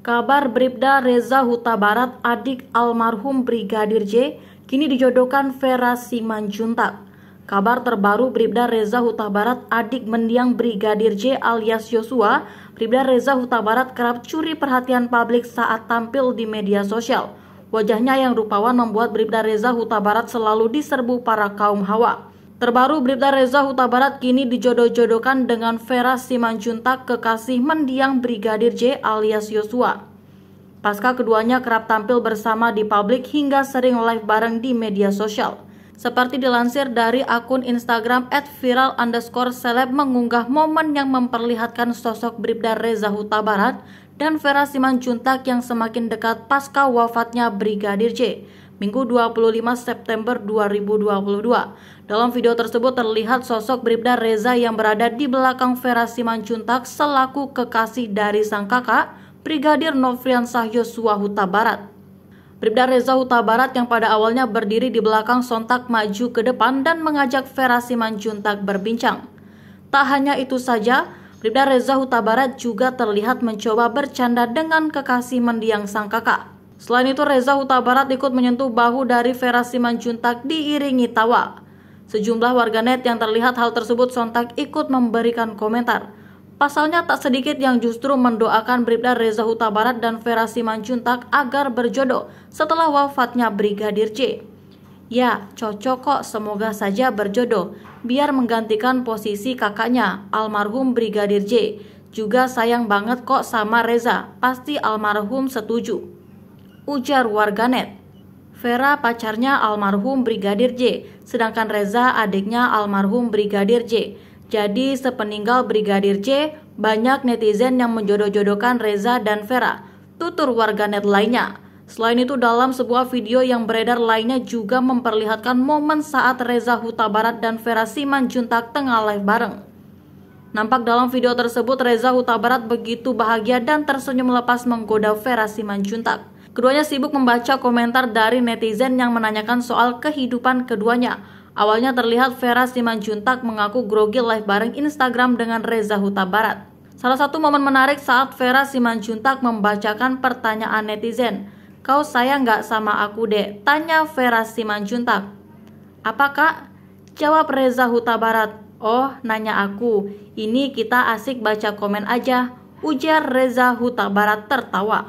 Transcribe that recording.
Kabar Bribda Reza Huta Barat, adik almarhum Brigadir J, kini dijodohkan Vera Simanjuntak. Kabar terbaru Bribda Reza Huta Barat, adik mendiang Brigadir J alias Yosua, Bribda Reza Huta Barat kerap curi perhatian publik saat tampil di media sosial. Wajahnya yang rupawan membuat Bribda Reza Huta Barat selalu diserbu para kaum hawa. Terbaru Bribda Reza Huta Barat kini dijodoh-jodohkan dengan Vera Simanjuntak kekasih mendiang Brigadir J alias Yosua. Pasca keduanya kerap tampil bersama di publik hingga sering live bareng di media sosial. Seperti dilansir dari akun Instagram at viral underscore seleb mengunggah momen yang memperlihatkan sosok Bribda Reza Huta Barat dan Vera Simanjuntak yang semakin dekat pasca wafatnya Brigadir J. Minggu 25 September 2022. Dalam video tersebut terlihat sosok Bribda Reza yang berada di belakang Vera Simanjuntak selaku kekasih dari sang kakak, Brigadir Nofriansah Yosua Huta Barat. Bribda Reza Huta Barat yang pada awalnya berdiri di belakang sontak maju ke depan dan mengajak Vera Simanjuntak berbincang. Tak hanya itu saja, Bribda Reza Huta Barat juga terlihat mencoba bercanda dengan kekasih mendiang sang kakak. Selain itu, Reza Huta Barat ikut menyentuh bahu dari Vera Simanjuntak diiringi tawa. Sejumlah warganet yang terlihat hal tersebut sontak ikut memberikan komentar. Pasalnya tak sedikit yang justru mendoakan Bribda Reza Huta Barat dan Vera Simanjuntak agar berjodoh setelah wafatnya Brigadir C. Ya, cocok kok semoga saja berjodoh, biar menggantikan posisi kakaknya, almarhum Brigadir J. Juga sayang banget kok sama Reza, pasti almarhum setuju ujar warganet. Vera pacarnya almarhum Brigadir J, sedangkan Reza adiknya almarhum Brigadir J. Jadi sepeninggal Brigadir J, banyak netizen yang menjodoh-jodohkan Reza dan Vera, tutur warganet lainnya. Selain itu dalam sebuah video yang beredar lainnya juga memperlihatkan momen saat Reza Huta Barat dan Vera Siman Juntak tengah live bareng. Nampak dalam video tersebut Reza Huta Barat begitu bahagia dan tersenyum lepas menggoda Vera Siman Juntak. Keduanya sibuk membaca komentar dari netizen yang menanyakan soal kehidupan keduanya. Awalnya terlihat Vera Simanjuntak mengaku grogi live bareng Instagram dengan Reza Huta Barat. Salah satu momen menarik saat Vera Simanjuntak membacakan pertanyaan netizen. Kau sayang gak sama aku dek? Tanya Vera Simanjuntak. Apakah? kak? Jawab Reza Huta Barat. Oh, nanya aku. Ini kita asik baca komen aja. Ujar Reza Huta Barat tertawa.